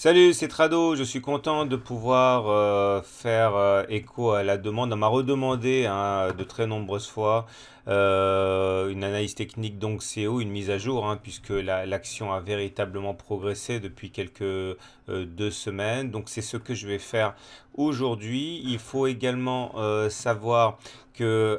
Salut, c'est Trado. Je suis content de pouvoir euh, faire euh, écho à la demande. On m'a redemandé hein, de très nombreuses fois euh, une analyse technique donc CEO, une mise à jour, hein, puisque l'action a véritablement progressé depuis quelques deux semaines. Donc c'est ce que je vais faire aujourd'hui. Il faut également savoir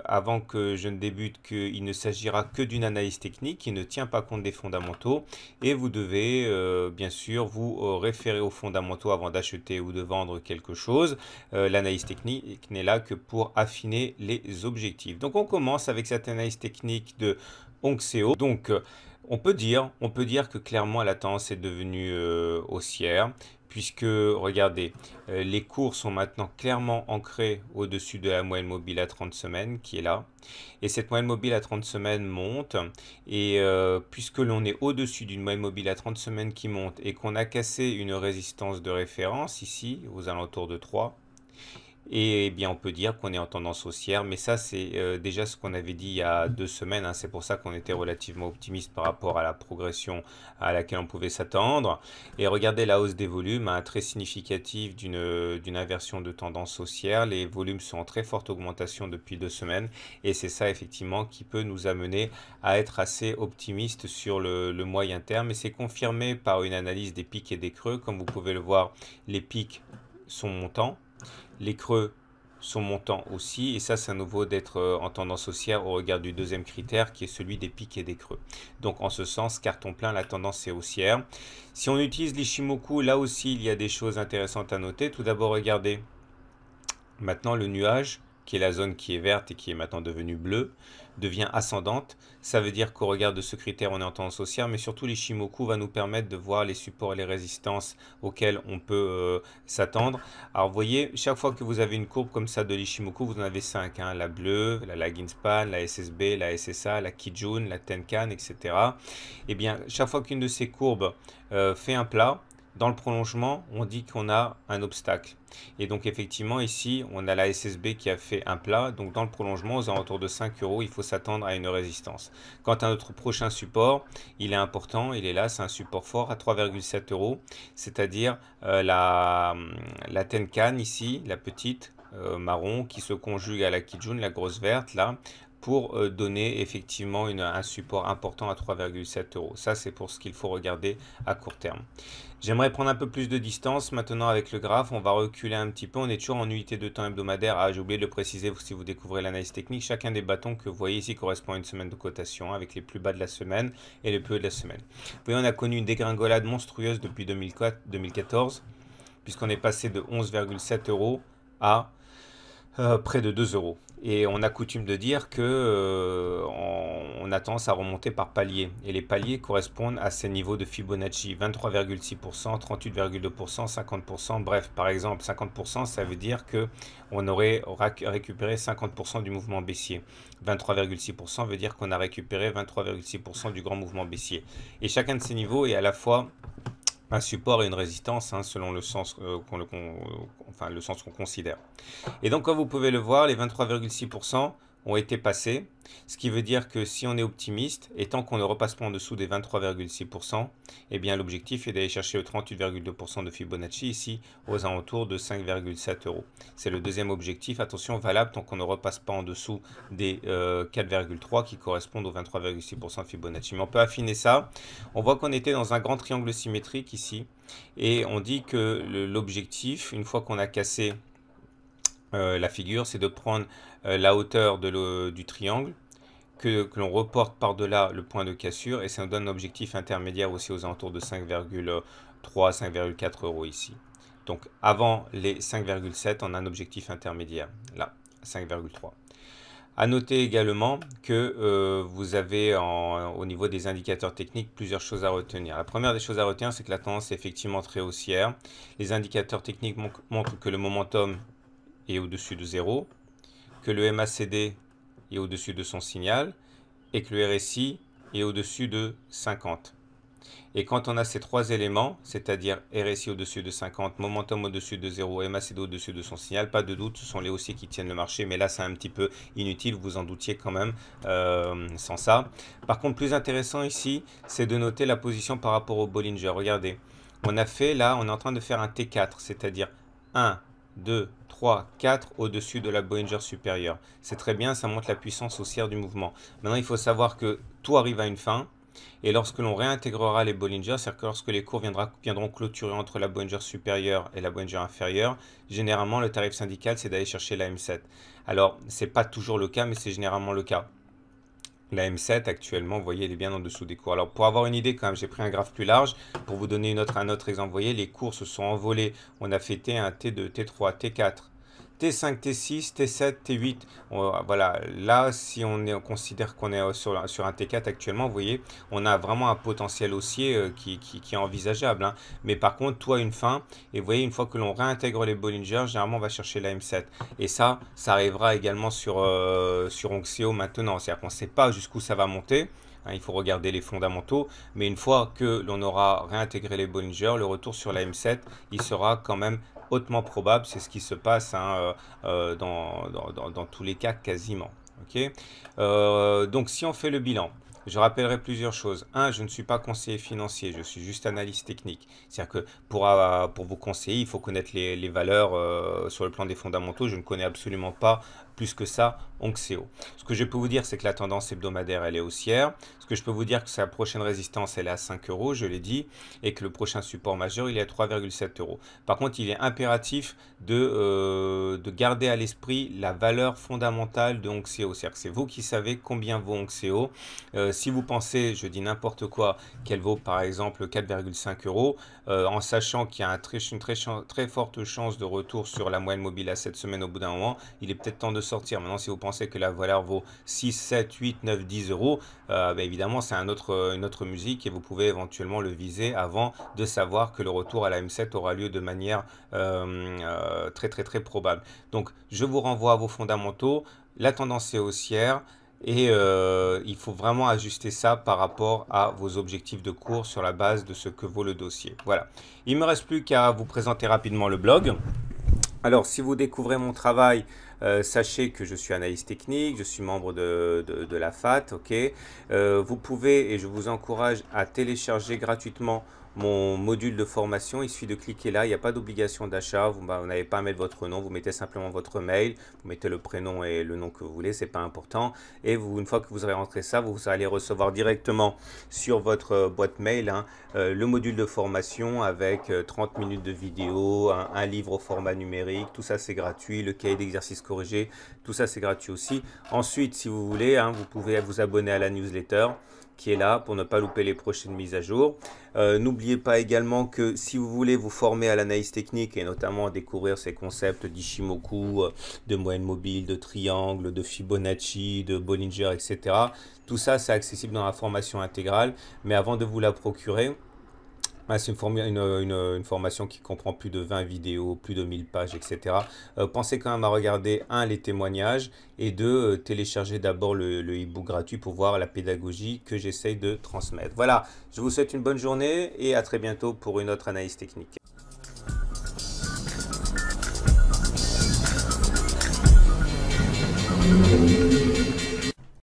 avant que je ne débute, qu'il ne s'agira que d'une analyse technique qui ne tient pas compte des fondamentaux. Et vous devez, euh, bien sûr, vous euh, référer aux fondamentaux avant d'acheter ou de vendre quelque chose. Euh, l'analyse technique n'est là que pour affiner les objectifs. Donc, on commence avec cette analyse technique de Onxeo. Donc, on peut dire, on peut dire que clairement la tendance est devenue euh, haussière, puisque regardez, euh, les cours sont maintenant clairement ancrés au-dessus de la moyenne mobile à 30 semaines qui est là. Et cette moyenne mobile à 30 semaines monte, et euh, puisque l'on est au-dessus d'une moyenne mobile à 30 semaines qui monte et qu'on a cassé une résistance de référence ici aux alentours de 3, et eh bien, on peut dire qu'on est en tendance haussière, mais ça, c'est euh, déjà ce qu'on avait dit il y a deux semaines. Hein. C'est pour ça qu'on était relativement optimiste par rapport à la progression à laquelle on pouvait s'attendre. Et regardez la hausse des volumes, hein, très significative euh, d'une inversion de tendance haussière. Les volumes sont en très forte augmentation depuis deux semaines, et c'est ça effectivement qui peut nous amener à être assez optimiste sur le, le moyen terme. Et c'est confirmé par une analyse des pics et des creux, comme vous pouvez le voir, les pics sont montants les creux sont montants aussi, et ça c'est à nouveau d'être euh, en tendance haussière au regard du deuxième critère qui est celui des pics et des creux. Donc en ce sens, carton plein, la tendance est haussière. Si on utilise l'Ishimoku, là aussi il y a des choses intéressantes à noter. Tout d'abord, regardez maintenant le nuage qui est la zone qui est verte et qui est maintenant devenue bleue, devient ascendante. Ça veut dire qu'au regard de ce critère, on est en tendance haussière, mais surtout l'Ishimoku va nous permettre de voir les supports et les résistances auxquels on peut euh, s'attendre. Alors vous voyez, chaque fois que vous avez une courbe comme ça de l'Ishimoku, vous en avez 5. Hein. la bleue, la Span, la SSB, la SSA, la Kijun, la Tenkan, etc. Et eh bien, chaque fois qu'une de ces courbes euh, fait un plat, dans le prolongement, on dit qu'on a un obstacle. Et donc effectivement, ici, on a la SSB qui a fait un plat. Donc dans le prolongement, aux alentours de 5 euros, il faut s'attendre à une résistance. Quant à notre prochain support, il est important, il est là, c'est un support fort à 3,7 euros, c'est-à-dire euh, la, la Tenkan ici, la petite, euh, marron qui se conjugue à la Kijun, la grosse verte là, pour euh, donner effectivement un support important à 3,7 euros. Ça, c'est pour ce qu'il faut regarder à court terme. J'aimerais prendre un peu plus de distance maintenant avec le graphe. On va reculer un petit peu. On est toujours en unité de temps hebdomadaire. Ah, j'ai oublié de le préciser si vous découvrez l'analyse technique. Chacun des bâtons que vous voyez ici correspond à une semaine de cotation avec les plus bas de la semaine et les plus hauts de la semaine. Vous voyez, on a connu une dégringolade monstrueuse depuis 2014 puisqu'on est passé de 11,7 euros à euh, près de 2 euros. Et on a coutume de dire que euh, on, a tendance à remonter par palier. Et les paliers correspondent à ces niveaux de Fibonacci 23,6%, 38,2%, 50%. Bref, par exemple, 50%, ça veut dire que on aurait récupéré 50% du mouvement baissier. 23,6% veut dire qu'on a récupéré 23,6% du grand mouvement baissier. Et chacun de ces niveaux est à la fois un support et une résistance hein, selon euh, euh, le sens qu'on considère. Et donc comme vous pouvez le voir, les 23,6% été passés, ce qui veut dire que si on est optimiste, et tant qu'on ne repasse pas en dessous des 23,6%, eh bien l'objectif est d'aller chercher le 38,2% de Fibonacci ici aux alentours de 5,7 euros. C'est le deuxième objectif, attention, valable tant qu'on ne repasse pas en dessous des 4,3 euh, qui correspondent aux 23,6% de Fibonacci. Mais on peut affiner ça. On voit qu'on était dans un grand triangle symétrique ici, et on dit que l'objectif, une fois qu'on a cassé euh, la figure, c'est de prendre euh, la hauteur de du triangle que, l'on reporte par-delà le point de cassure et ça nous donne un objectif intermédiaire aussi aux alentours de 5,3, 5,4 euros ici. Donc avant les 5,7, on a un objectif intermédiaire, là, 5,3. À noter également que euh, vous avez au niveau des indicateurs techniques plusieurs choses à retenir. La première des choses à retenir, c'est que la tendance est effectivement très haussière. Les indicateurs techniques montrent que le momentum est au-dessus de 0, que le MACD est au-dessus de son signal et que le RSI est au-dessus de 50. Et quand on a ces trois éléments, c'est-à-dire RSI au-dessus de 50, momentum au-dessus de 0, MACD au-dessus de son signal, pas de doute, ce sont les haussiers qui tiennent le marché, mais là c'est un petit peu inutile, vous en doutiez quand même euh, sans ça. Par contre, plus intéressant ici, c'est de noter la position par rapport au Bollinger. Regardez, on a fait là, on est en train de faire un T4, c'est-à-dire 1, 2, 3, 4 au-dessus de la Bollinger supérieure. C'est très bien, ça montre la puissance haussière du mouvement. Maintenant, il faut savoir que tout arrive à une fin. Et lorsque l'on réintégrera les Bollinger, c'est-à-dire que lorsque les cours viendront clôturer entre la Bollinger supérieure et la Bollinger inférieure, généralement le tarif syndical c'est d'aller chercher la M7. Alors c'est pas toujours le cas, mais c'est généralement le cas. La M7 actuellement, vous voyez, elle est bien en dessous des cours. Alors pour avoir une idée quand même, j'ai pris un graphe plus large pour vous donner une autre, un autre exemple. Vous voyez, les cours se sont envolés. On a fêté un T2, T3, T4. T5, T6, T7, T8. voilà, là, si on, considère qu'on est euh, sur, un T4 actuellement, vous voyez, on a vraiment un potentiel haussier euh, qui, est envisageable. Hein. Mais par contre, toi, une fin, et vous voyez, une fois que l'on réintègre les Bollinger, généralement, on va chercher la M7. Et ça, ça arrivera également sur, euh, Onxio maintenant. C'est-à-dire qu'on ne sait pas jusqu'où ça va monter. Hein, il faut regarder les fondamentaux. Mais une fois que l'on aura réintégré les Bollinger, le retour sur la M7, il sera quand même hautement probable, c'est ce qui se passe hein, euh, euh, dans, dans, dans, tous les cas quasiment. Ok, euh, donc si on fait le bilan, je rappellerai plusieurs choses. Un, je ne suis pas conseiller financier, je suis juste analyste technique. C'est-à-dire que pour, pour vous conseiller, il faut connaître les, valeurs sur le plan des fondamentaux. Je ne connais absolument pas plus que ça, Onxéo. Ce que je peux vous dire, c'est que la tendance hebdomadaire, elle est haussière. Ce que je peux vous dire, que sa prochaine résistance, elle est à 5 euros, je l'ai dit, et que le prochain support majeur, il est à 3,7 euros. Par contre, il est impératif euh, de, garder à l'esprit la valeur fondamentale de Onxéo. C'est-à-dire que c'est vous qui savez combien vaut Onxéo. Euh, si vous pensez, je dis n'importe quoi, qu'elle vaut par exemple 4,5 euros, euh, en sachant qu'il y a un très, une très, très forte chance de retour sur la moyenne mobile à cette semaine au bout d'un moment, il est peut-être temps de Maintenant, si vous pensez que la valeur vaut 6, 7, 8, 9, 10 euros, euh, bah, évidemment, c'est euh, une autre musique et vous pouvez éventuellement le viser avant de savoir que le retour à la M7 aura lieu de manière euh, très, très, très probable. Donc, je vous renvoie à vos fondamentaux. La tendance est haussière. Et il faut vraiment ajuster ça par rapport à vos objectifs de cours sur la base de ce que vaut le dossier. Voilà. Il ne me reste plus qu'à vous présenter rapidement le blog. Alors, si vous découvrez mon travail, euh, sachez que je suis analyste technique, je suis membre de, la FAT, ok euh, Vous pouvez, et je vous encourage à télécharger gratuitement mon module de formation, il suffit de cliquer là, il n'y a pas d'obligation d'achat, vous n'avez pas à mettre votre nom, vous mettez simplement votre mail, vous mettez le prénom et le nom que vous voulez, Ce n'est pas important. Et vous, une fois que vous aurez rentré ça, vous allez recevoir directement sur votre euh, boîte mail hein, euh, le module de formation avec 30 euh, minutes de vidéo, un, livre au format numérique, tout ça c'est gratuit, le cahier d'exercice corrigé, tout ça c'est gratuit aussi. Ensuite, si vous voulez, hein, vous pouvez vous abonner à la newsletter qui est là pour ne pas louper les prochaines mises à jour. Euh, n'oubliez pas également que si vous voulez vous former à l'analyse technique et notamment découvrir ces concepts d'Ishimoku, euh, de moyenne mobile, de triangle, de Fibonacci, de Bollinger, etc., tout ça c'est accessible dans la formation intégrale. Mais avant de vous la procurer, c'est une, formation qui comprend plus de 20 vidéos, plus de 1000 pages, etc. Euh, pensez quand même à regarder, un, les témoignages, et deux, euh, télécharger d'abord le, le e-book gratuit pour voir la pédagogie que j'essaye de transmettre. Voilà, je vous souhaite une bonne journée et à très bientôt pour une autre analyse technique.